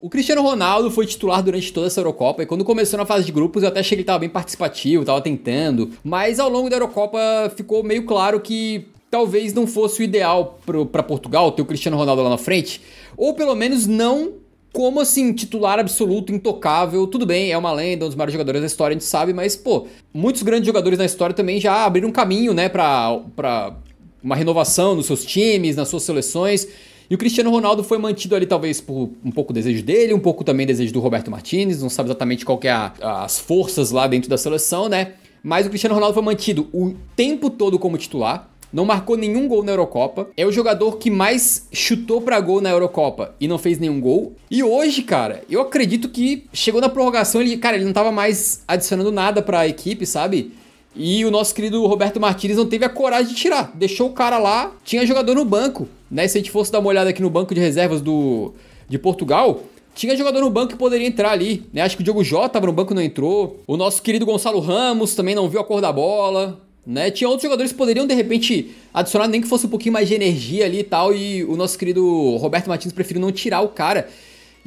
O Cristiano Ronaldo foi titular durante toda essa Eurocopa e quando começou na fase de grupos eu até achei que ele estava bem participativo, estava tentando, mas ao longo da Eurocopa ficou meio claro que talvez não fosse o ideal para Portugal ter o Cristiano Ronaldo lá na frente, ou pelo menos não como assim, titular absoluto, intocável. Tudo bem, é uma lenda, um dos maiores jogadores da história, a gente sabe, mas pô, muitos grandes jogadores na história também já abriram um caminho, né, para uma renovação nos seus times, nas suas seleções. E o Cristiano Ronaldo foi mantido ali, talvez, por um pouco o desejo dele, um pouco também desejo do Roberto Martinez, não sabe exatamente qual que é a, as forças lá dentro da seleção, né? Mas o Cristiano Ronaldo foi mantido o tempo todo como titular, não marcou nenhum gol na Eurocopa, é o jogador que mais chutou para gol na Eurocopa e não fez nenhum gol. E hoje, cara, eu acredito que chegou na prorrogação, ele, cara, ele não tava mais adicionando nada para a equipe, sabe? E o nosso querido Roberto Martins não teve a coragem de tirar. Deixou o cara lá, tinha jogador no banco. Né? Se a gente fosse dar uma olhada aqui no banco de reservas do, de Portugal, tinha jogador no banco que poderia entrar ali, né? Acho que o Diogo Jota estava no banco e não entrou. O nosso querido Gonçalo Ramos também não viu a cor da bola, né? Tinha outros jogadores que poderiam, de repente, adicionar nem que fosse um pouquinho mais de energia ali e tal. E o nosso querido Roberto Martins preferiu não tirar o cara.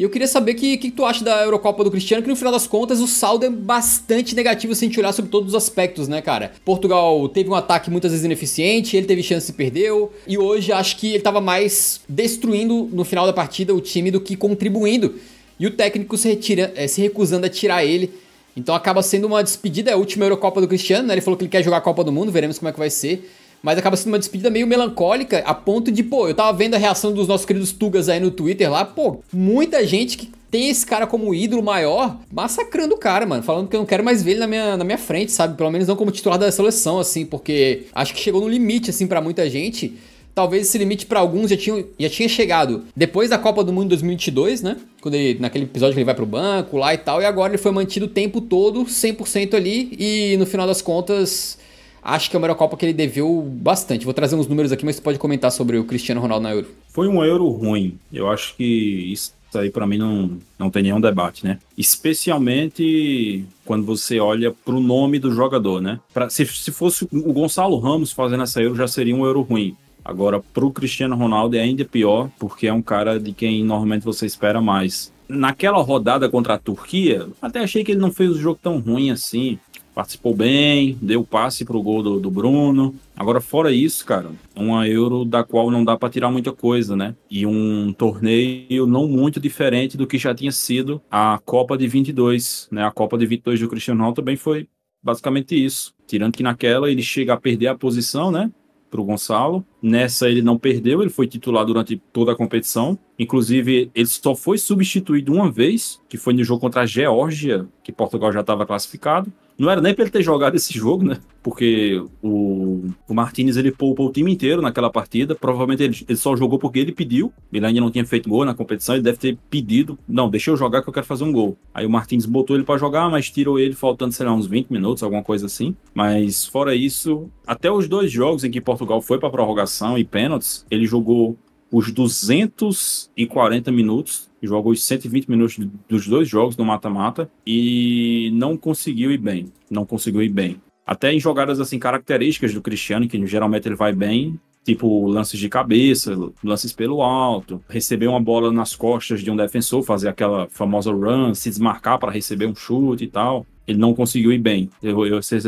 E eu queria saber o que, que tu acha da Eurocopa do Cristiano, que no final das contas o saldo é bastante negativo se a gente olhar sobre todos os aspectos, né, cara? Portugal teve um ataque muitas vezes ineficiente, ele teve chance e perdeu. E hoje acho que ele tava mais destruindo no final da partida o time do que contribuindo. E o técnico se, retira, é, se recusando a tirar ele. Então acaba sendo uma despedida, é a última Eurocopa do Cristiano, né? Ele falou que ele quer jogar a Copa do Mundo, veremos como é que vai ser mas acaba sendo uma despedida meio melancólica, a ponto de, pô, eu tava vendo a reação dos nossos queridos Tugas aí no Twitter lá, pô, muita gente que tem esse cara como ídolo maior, massacrando o cara, mano. Falando que eu não quero mais ver ele na minha, na minha frente, sabe? Pelo menos não como titular da seleção, assim, porque acho que chegou no limite, assim, para muita gente. Talvez esse limite para alguns já tinha, já tinha chegado depois da Copa do Mundo 2022, né? Quando ele, naquele episódio que ele vai pro banco lá e tal, e agora ele foi mantido o tempo todo 100% ali e no final das contas acho que é uma copa que ele deveu bastante. Vou trazer uns números aqui, mas você pode comentar sobre o Cristiano Ronaldo na Euro. Foi um Euro ruim. Eu acho que isso aí para mim não, não tem nenhum debate, né? Especialmente quando você olha para o nome do jogador, né? Pra, se, se fosse o Gonçalo Ramos fazendo essa Euro, já seria um Euro ruim. Agora, para o Cristiano Ronaldo é ainda pior, porque é um cara de quem normalmente você espera mais naquela rodada contra a Turquia, até achei que ele não fez o jogo tão ruim assim participou bem, deu passe pro gol do, do, Bruno. Agora, fora isso, cara, uma Euro da qual não dá para tirar muita coisa, né? E um torneio não muito diferente do que já tinha sido a Copa de 22, né? A Copa de 22 do Cristiano Ronaldo também foi basicamente isso. Tirando que naquela ele chega a perder a posição, né? para o Gonçalo. Nessa ele não perdeu, ele foi titular durante toda a competição. Inclusive, ele só foi substituído uma vez, que foi no jogo contra a Geórgia, que Portugal já estava classificado. Não era nem pra ele ter jogado esse jogo, né? Porque o, o Martinez ele poupou o time inteiro naquela partida. Provavelmente ele, ele só jogou porque ele pediu. Ele ainda não tinha feito gol na competição. Ele deve ter pedido: não, deixa eu jogar que eu quero fazer um gol. Aí o Martinez botou ele para jogar, mas tirou ele faltando, sei lá, uns 20 minutos, alguma coisa assim. Mas fora isso, até os dois jogos em que Portugal foi para prorrogação e pênaltis, ele jogou os 240 minutos, jogou os 120 minutos dos dois jogos no mata-mata e não conseguiu ir bem. Não conseguiu ir bem. Até em jogadas assim características do Cristiano, que geralmente ele vai bem, tipo lances de cabeça, lances pelo alto, receber uma bola nas costas de um defensor, fazer aquela famosa run, se desmarcar para receber um chute e tal ele não conseguiu ir bem.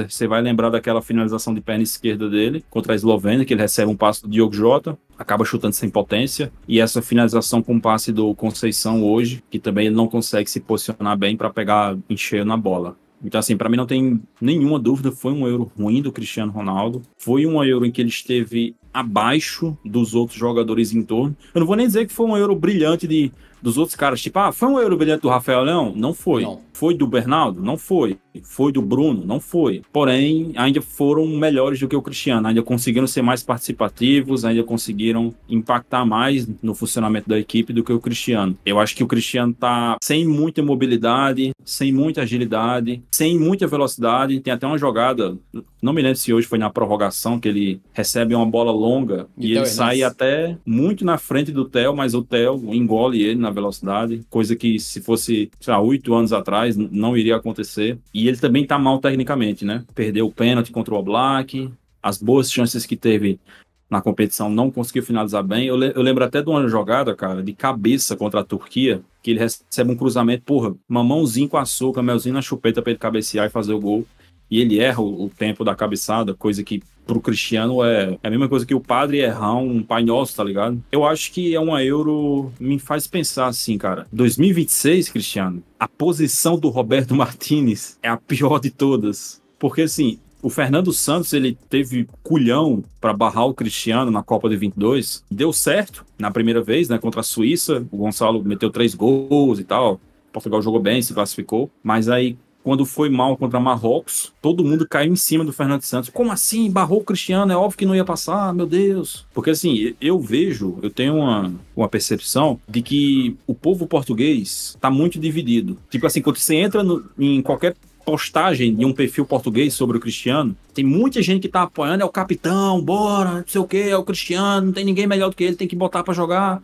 Você vai lembrar daquela finalização de perna esquerda dele contra a Eslovênia, que ele recebe um passo do Diogo Jota, acaba chutando sem potência, e essa finalização com passe do Conceição hoje, que também ele não consegue se posicionar bem para pegar em cheio na bola. Então, assim, para mim não tem nenhuma dúvida, foi um euro ruim do Cristiano Ronaldo. Foi um euro em que ele esteve abaixo dos outros jogadores em torno. Eu não vou nem dizer que foi um euro brilhante de, dos outros caras. Tipo, ah, foi um euro brilhante do Rafael Leão? Não foi. Não. Foi do Bernardo? Não foi. Foi do Bruno? Não foi. Porém, ainda foram melhores do que o Cristiano. Ainda conseguiram ser mais participativos, ainda conseguiram impactar mais no funcionamento da equipe do que o Cristiano. Eu acho que o Cristiano tá sem muita mobilidade, sem muita agilidade, sem muita velocidade. Tem até uma jogada, não me lembro se hoje foi na prorrogação que ele recebe uma bola longa e, e então, ele sai até muito na frente do Theo, mas o Theo engole ele na velocidade, coisa que se fosse, sei lá, oito anos atrás não iria acontecer. E ele também tá mal tecnicamente, né? Perdeu o pênalti contra o Black, as boas chances que teve na competição não conseguiu finalizar bem. Eu, le eu lembro até de uma jogada, cara, de cabeça contra a Turquia, que ele recebe um cruzamento, porra, mamãozinho com açúcar, melzinho na chupeta pra ele cabecear e fazer o gol e ele erra o, o tempo da cabeçada, coisa que pro Cristiano é, é a mesma coisa que o padre errar um Pai Nosso, tá ligado? Eu acho que é uma Euro me faz pensar assim, cara. 2026, Cristiano, a posição do Roberto Martinez é a pior de todas. Porque assim, o Fernando Santos, ele teve culhão para barrar o Cristiano na Copa de 22. Deu certo na primeira vez, né, contra a Suíça. O Gonçalo meteu três gols e tal. Portugal jogou bem, se classificou. Mas aí quando foi mal contra Marrocos, todo mundo caiu em cima do Fernando Santos. Como assim? Barrou o Cristiano, é óbvio que não ia passar, meu Deus. Porque assim, eu vejo, eu tenho uma, uma percepção de que o povo português tá muito dividido. Tipo assim, quando você entra no, em qualquer postagem de um perfil português sobre o Cristiano, tem muita gente que tá apoiando, é o capitão, bora, não sei o que, é o Cristiano, não tem ninguém melhor do que ele, tem que botar para jogar.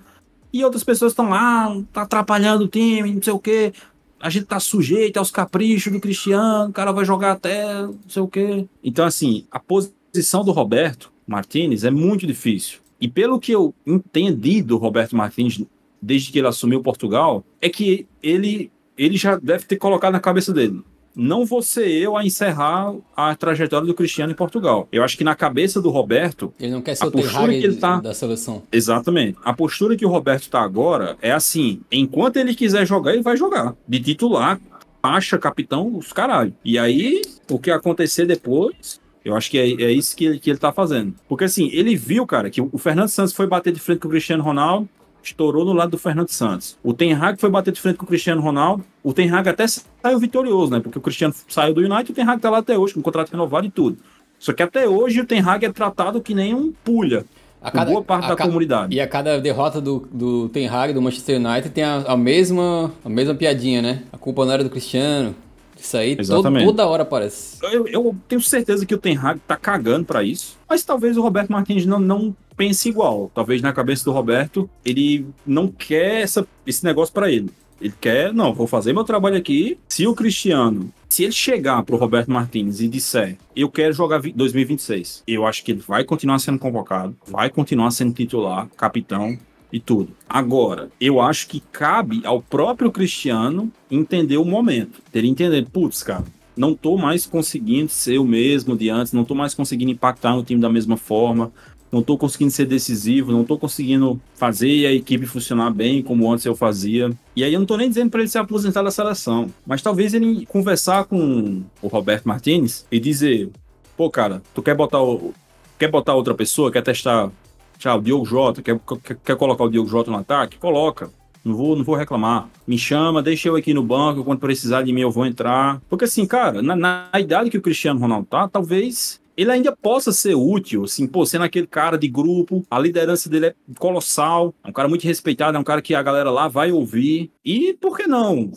E outras pessoas estão lá, tá atrapalhando o time, não sei o que a gente tá sujeito aos caprichos do Cristiano, o cara vai jogar até não sei o quê. Então, assim, a posição do Roberto Martinez é muito difícil. E pelo que eu entendi do Roberto Martinez desde que ele assumiu Portugal, é que ele, ele já deve ter colocado na cabeça dele não vou ser eu a encerrar a trajetória do Cristiano em Portugal. Eu acho que na cabeça do Roberto. Ele não quer ser a o postura que ele tá... da seleção. Exatamente. A postura que o Roberto tá agora é assim: enquanto ele quiser jogar, ele vai jogar. De titular, acha capitão, os caralho. E aí, o que acontecer depois. Eu acho que é, é isso que ele, que ele tá fazendo. Porque assim, ele viu, cara, que o Fernando Santos foi bater de frente com o Cristiano Ronaldo, estourou no lado do Fernando Santos. O Ten Hag foi bater de frente com o Cristiano Ronaldo. O Ten Hag até saiu vitorioso, né? Porque o Cristiano saiu do United e o Ten Hag tá lá até hoje, com o contrato renovado e tudo. Só que até hoje o Ten Hag é tratado que nem um pulha. A cada, boa parte da comunidade. E a cada derrota do, do Ten Hag, do Manchester United, tem a, a, mesma, a mesma piadinha, né? A culpa não era do Cristiano, isso aí todo, toda hora aparece. Eu, eu, tenho certeza que o Ten Hag tá cagando para isso, mas talvez o Roberto Martins não, não pense igual. Talvez na cabeça do Roberto ele não quer essa, esse negócio para ele. Ele quer, não, vou fazer meu trabalho aqui. Se o Cristiano, se ele chegar pro Roberto Martins e disser, eu quero jogar 2026, eu acho que ele vai continuar sendo convocado, vai continuar sendo titular, capitão, e tudo. Agora, eu acho que cabe ao próprio Cristiano entender o momento. Ter entendido, putz, cara, não tô mais conseguindo ser o mesmo de antes, não tô mais conseguindo impactar no time da mesma forma, não tô conseguindo ser decisivo, não tô conseguindo fazer a equipe funcionar bem como antes eu fazia. E aí eu não tô nem dizendo para ele se aposentar da seleção, mas talvez ele conversar com o Roberto Martinez e dizer: "Pô, cara, tu quer botar o, quer botar outra pessoa, quer testar Tchau, o Diogo Jota, quer, quer, quer colocar o Diogo Jota no ataque? Coloca. Não vou, não vou reclamar. Me chama, deixa eu aqui no banco, quando precisar de mim eu vou entrar. Porque assim, cara, na, na idade que o Cristiano Ronaldo tá, talvez ele ainda possa ser útil, assim, pô, sendo aquele cara de grupo, a liderança dele é colossal, é um cara muito respeitado, é um cara que a galera lá vai ouvir. E por que não?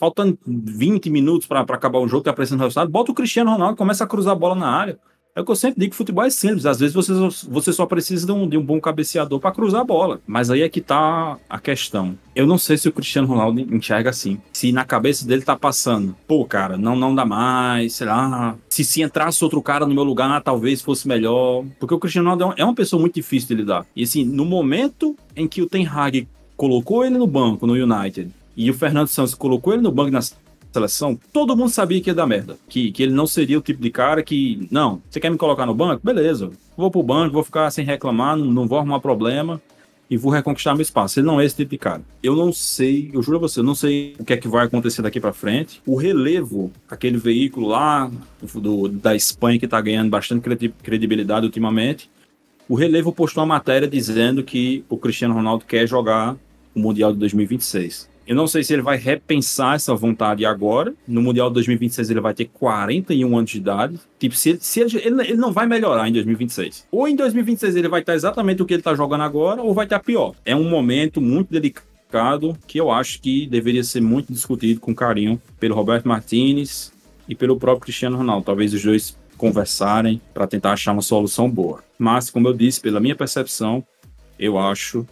faltando 20 minutos para acabar o jogo, tá aparecendo o resultado, bota o Cristiano Ronaldo, começa a cruzar a bola na área. É o que eu sempre digo, futebol é simples. Às vezes você, você só precisa de um, de um bom cabeceador para cruzar a bola. Mas aí é que tá a questão. Eu não sei se o Cristiano Ronaldo enxerga assim. Se na cabeça dele tá passando, pô, cara, não, não dá mais, sei lá. Se, se entrasse outro cara no meu lugar, talvez fosse melhor. Porque o Cristiano Ronaldo é, é uma pessoa muito difícil de lidar. E assim, no momento em que o Ten Hag colocou ele no banco no United, e o Fernando Santos colocou ele no banco na seleção, todo mundo sabia que ia dar merda. Que, que ele não seria o tipo de cara que, não, você quer me colocar no banco? Beleza, vou pro banco, vou ficar sem reclamar, não, não vou arrumar problema e vou reconquistar meu espaço. Ele não é esse tipo de cara. Eu não sei, eu juro a você, eu não sei o que é que vai acontecer daqui para frente. O relevo, aquele veículo lá do, da Espanha que tá ganhando bastante credibilidade ultimamente, o relevo postou uma matéria dizendo que o Cristiano Ronaldo quer jogar o Mundial de 2026. Eu não sei se ele vai repensar essa vontade agora. No Mundial de 2026 ele vai ter 41 anos de idade. Tipo, se, se ele, ele, ele, não vai melhorar em 2026. Ou em 2026 ele vai estar exatamente o que ele está jogando agora, ou vai estar pior. É um momento muito delicado que eu acho que deveria ser muito discutido com carinho pelo Roberto Martinez e pelo próprio Cristiano Ronaldo. Talvez os dois conversarem para tentar achar uma solução boa. Mas, como eu disse, pela minha percepção, eu acho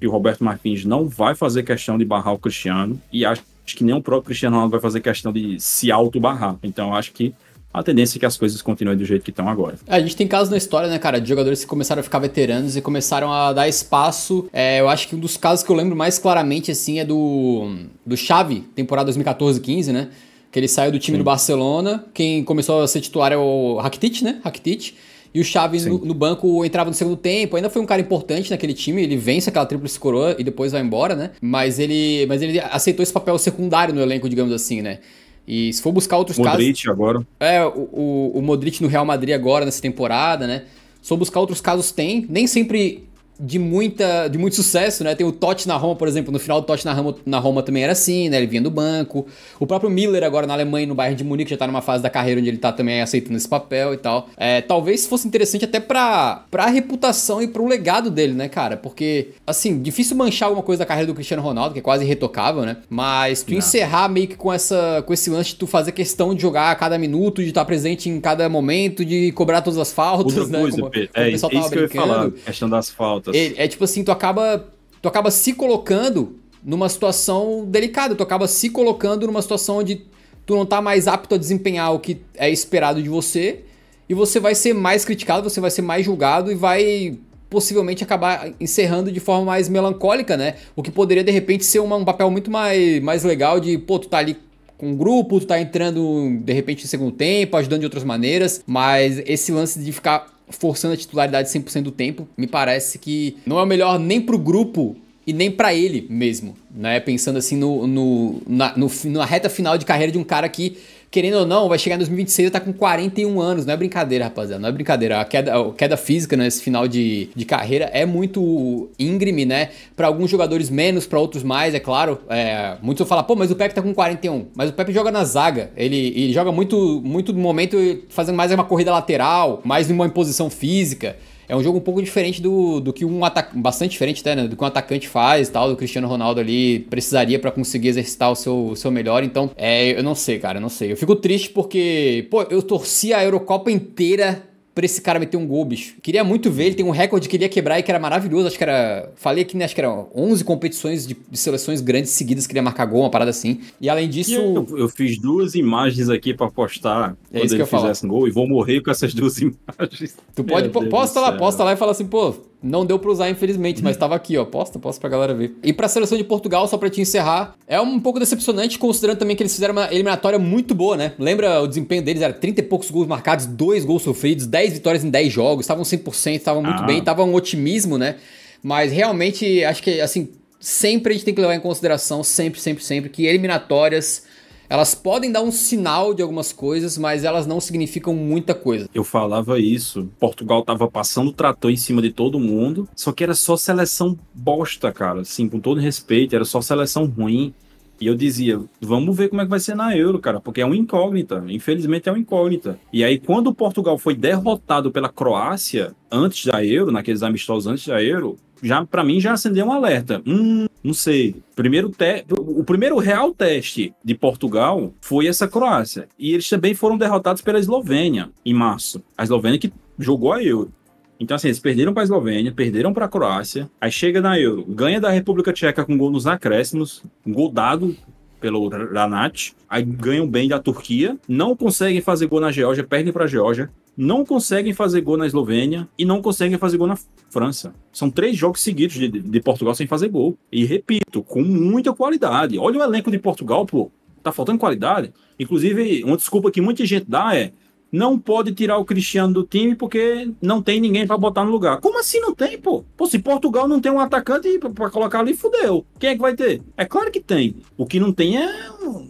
que o Roberto Martins não vai fazer questão de barrar o Cristiano e acho que nem o próprio Cristiano Ronaldo vai fazer questão de se auto-barrar. Então acho que a tendência é que as coisas continuem do jeito que estão agora. É, a gente tem casos na história, né, cara, de jogadores que começaram a ficar veteranos e começaram a dar espaço. É, eu acho que um dos casos que eu lembro mais claramente, assim, é do, do Xavi, temporada 2014-15, né? Que ele saiu do time Sim. do Barcelona. Quem começou a ser titular é o Rakitic, né? Rakitic. E o Chaves no, no, banco entrava no segundo tempo. Ainda foi um cara importante naquele time. Ele vence aquela tríplice coroa e depois vai embora, né? Mas ele, mas ele aceitou esse papel secundário no elenco, digamos assim, né? E se for buscar outros Modric casos. Modric agora. É, o, o, o Modric no Real Madrid agora nessa temporada, né? Se for buscar outros casos, tem. Nem sempre de, muita, de muito sucesso, né? Tem o Totti na Roma, por exemplo, no final do Totti na Roma, na Roma também era assim, né? Ele vinha do banco. O próprio Miller agora na Alemanha, no bairro de Munique, já tá numa fase da carreira onde ele tá também aceitando esse papel e tal. É, talvez fosse interessante até pra, a reputação e pro legado dele, né, cara? Porque, assim, difícil manchar alguma coisa da carreira do Cristiano Ronaldo, que é quase irretocável, né? Mas tu Não. encerrar meio que com, essa, com esse lance de tu fazer questão de jogar a cada minuto, de estar tá presente em cada momento, de cobrar todas as faltas, Outra né? Coisa, como, é, como é isso que eu ia falar, questão das faltas contas. É, é tipo assim, tu acaba, tu acaba se colocando numa situação delicada, tu acaba se colocando numa situação onde tu não tá mais apto a desempenhar o que é esperado de você e você vai ser mais criticado, você vai ser mais julgado e vai possivelmente acabar encerrando de forma mais melancólica, né? O que poderia de repente ser uma, um papel muito mais, mais legal de, pô, tu tá ali com um grupo, tu tá entrando de repente em segundo tempo, ajudando de outras maneiras, mas esse lance de ficar forçando a titularidade 100% do tempo, me parece que não é o melhor nem para o grupo e nem para ele mesmo, né? Pensando assim no, no, na, no, na reta final de carreira de um cara que querendo ou não, vai chegar em 2026 e tá com 41 anos. Não é brincadeira, rapaziada. Não é brincadeira. A queda, a queda física nesse né, final de, de carreira é muito íngreme, né? Para alguns jogadores menos, para outros mais, é claro. É, muitos vão falar, pô, mas o Pepe tá com 41. Mas o Pepe joga na zaga. Ele, ele joga muito, muito no momento fazendo mais uma corrida lateral, mais uma imposição física. É um jogo um pouco diferente do, do que um atacante. Bastante diferente, até, né? Do que um atacante faz tal, do Cristiano Ronaldo ali precisaria para conseguir exercitar o seu, o seu melhor. Então, é, eu não sei, cara, eu não sei. Eu fico triste porque, pô, eu torci a Eurocopa inteira pra esse cara meter um gol, bicho. Queria muito ver, ele tem um recorde que ele ia quebrar e que era maravilhoso. Acho que era. Falei aqui, né? Acho que eram 11 competições de, de, seleções grandes seguidas que ele ia marcar gol, uma parada assim. E além disso. Eu, eu fiz duas imagens aqui para postar é quando ele fizesse um gol e vou morrer com essas duas imagens. Tu pode. Posta lá, posta lá e fala assim, pô, não deu para usar, infelizmente, mas estava aqui, ó. Posta, posta pra galera ver. E pra seleção de Portugal, só pra te encerrar, é um pouco decepcionante, considerando também que eles fizeram uma eliminatória muito boa, né? Lembra o desempenho deles? Era 30 e poucos gols marcados, 2 gols sofridos, 10 vitórias em 10 jogos, estavam 100%, estavam muito ah. bem, tava um otimismo, né? Mas realmente, acho que, assim, sempre a gente tem que levar em consideração, sempre, sempre, sempre, que eliminatórias elas podem dar um sinal de algumas coisas, mas elas não significam muita coisa. Eu falava isso. Portugal tava passando o trator em cima de todo mundo, só que era só seleção bosta, cara. Assim, com todo respeito, era só seleção ruim. E eu dizia, vamos ver como é que vai ser na Euro, cara, porque é uma incógnita. Infelizmente é uma incógnita. E aí, quando o Portugal foi derrotado pela Croácia antes da Euro, naqueles amistosos antes da Euro, já para mim já acendeu um alerta. Hum, não sei. Primeiro te... o primeiro real teste de Portugal foi essa Croácia e eles também foram derrotados pela Eslovênia em março. A Eslovênia que jogou a Euro. Então, assim, eles perderam para a Eslovênia, perderam para a Croácia, aí chega na Euro, ganha da República Tcheca com gol nos acréscimos, um gol dado pelo Ranat. Aí ganham bem da Turquia, não conseguem fazer gol na Geórgia, perdem para a Geórgia não conseguem fazer gol na Eslovênia e não conseguem fazer gol na França. São três jogos seguidos de, de, Portugal sem fazer gol. E repito, com muita qualidade. Olha o elenco de Portugal, pô. Tá faltando qualidade. Inclusive, uma desculpa que muita gente dá é: não pode tirar o Cristiano do time porque não tem ninguém para botar no lugar. Como assim não tem, pô? pô se Portugal não tem um atacante para colocar ali, fudeu. Quem é que vai ter? É claro que tem. O que não tem é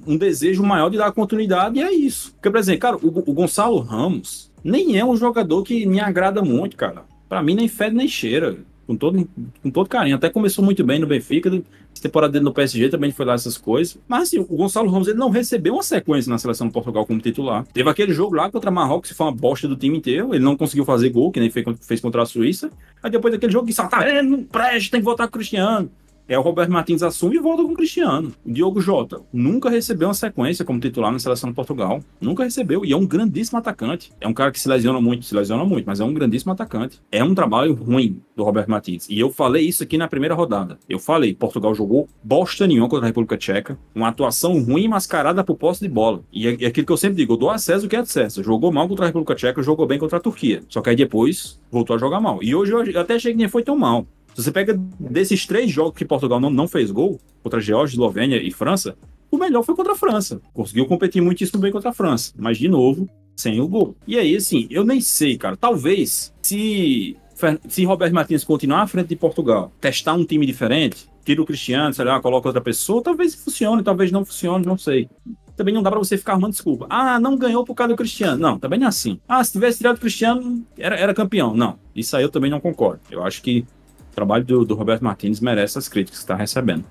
um, desejo maior de dar continuidade e é isso. Porque, por exemplo, cara, o, o Gonçalo Ramos nem é um jogador que me agrada muito, cara. Para mim, nem fede nem cheira. Com todo, com todo carinho. Até começou muito bem no Benfica, temporada dele no PSG também foi lá essas coisas. Mas assim, o Gonçalo Ramos ele não recebeu uma sequência na seleção de Portugal como titular. Teve aquele jogo lá contra Marrocos, que foi uma bosta do time inteiro. Ele não conseguiu fazer gol, que nem fez, contra a Suíça. Aí depois daquele jogo que só ah, tá, ele é, não presta, tem que voltar com o Cristiano. É o Roberto Martins assume e volta com o Cristiano. O Diogo Jota nunca recebeu uma sequência como titular na seleção de Portugal. Nunca recebeu. E é um grandíssimo atacante. É um cara que se lesiona muito, se lesiona muito, mas é um grandíssimo atacante. É um trabalho ruim do Roberto Martins. E eu falei isso aqui na primeira rodada. Eu falei, Portugal jogou bosta nenhuma contra a República Tcheca. Uma atuação ruim mascarada por posse de bola. E é, é aquilo que eu sempre digo, eu dou acesso o que é acesso. Jogou mal contra a República Tcheca, jogou bem contra a Turquia. Só que aí depois voltou a jogar mal. E hoje eu até achei que nem foi tão mal. Se você pega desses três jogos que Portugal não, não fez gol, contra Geórgia, Eslovênia e França, o melhor foi contra a França. Conseguiu competir muitíssimo bem contra a França, mas de novo, sem o gol. E aí, assim, eu nem sei, cara. Talvez se, se Roberto Martins continuar à frente de Portugal, testar um time diferente, tira o Cristiano, sei lá, coloca outra pessoa, talvez funcione, talvez não funcione, não sei. Também não dá para você ficar arrumando desculpa. Ah, não ganhou por causa do Cristiano. Não, também não é assim. Ah, se tivesse tirado o Cristiano, era, era campeão. Não, isso aí eu também não concordo. Eu acho que trabalho do, do Roberto Martins merece as críticas que está recebendo.